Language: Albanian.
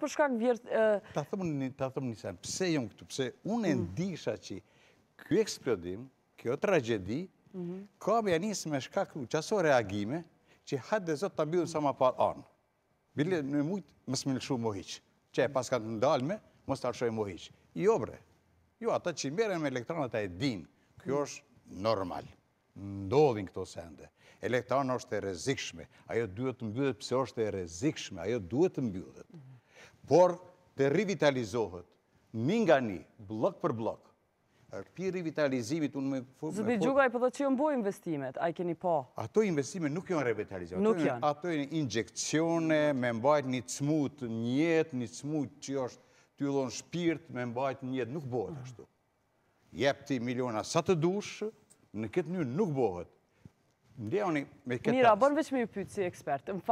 për shkak vjerë... Ta thëmë një sajnë, pëse jënë këtu, pëse unë e mhm. ndisha që kjo eksplodim, kjo tragedi, mhm. ka bëja njësë me shkak u qaso reagime që hajtë dhe zotë të bidhën sa ma parë anë. Bile në mujtë më smilëshu më hiqë, që e pas ka të ndalme, më së të arshojë më hiqë. Jo bre, jo ata që mërën me elektronët e dinë, kjo mhm. është normal, ndodhin këto sende. Elektronë është e rezikshme, ajo duhet të mbydhët pëse është e rezikshme, ajo duhet të mbydhët por të rivitalizohet, një nga një, blok për blok, pi rivitalizimit, unë me... Zëbi Gjuga, i përdo që jënë bo investimet, a i keni po? Ato investimet nuk janë revitalizohet. Nuk janë. Ato një injekcione, me mbajt një cmut njët, një cmut që është ty ullon shpirt, me mbajt njët, nuk bohet ashtu. Jep ti miliona sa të dush, në këtë një nuk bohet. Ndjeoni me këtë Mira, bërë veç me ju pytë si ekspertë, më